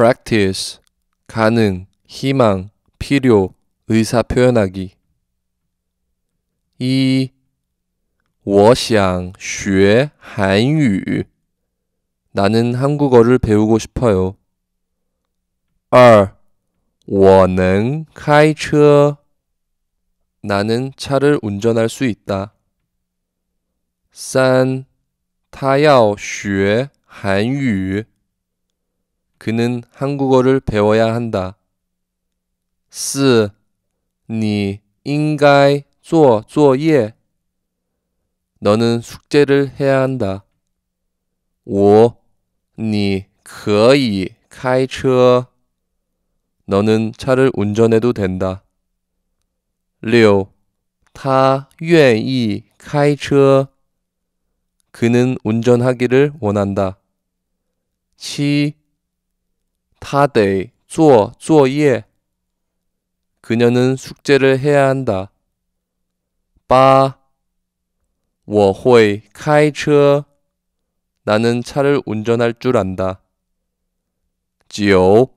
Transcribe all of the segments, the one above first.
practice 가능 희망 필요 의사 표현하기 一我想学韩语。 나는 한국어를 배우고 싶어요. 2. 我能开车. 나는 차를 운전할 수 있다. 3. 他要学韩语. 그는 한국어를 배워야 한다. 四你应该做作业 너는 숙제를 해야 한다. 5你可以开车 너는 차를 운전해도 된다. 6他愿意开车 그는 운전하기를 원한다. 7 他得做作业。그녀는 숙제를 해야 한다. 8. 我会开车. 나는 차를 운전할 줄 안다. 9.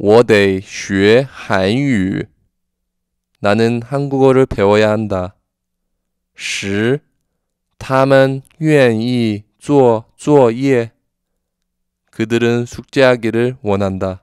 我得学韩语. 나는 한국어를 배워야 한다. 10. 他们愿意做作业。 그들은 숙제하기를 원한다.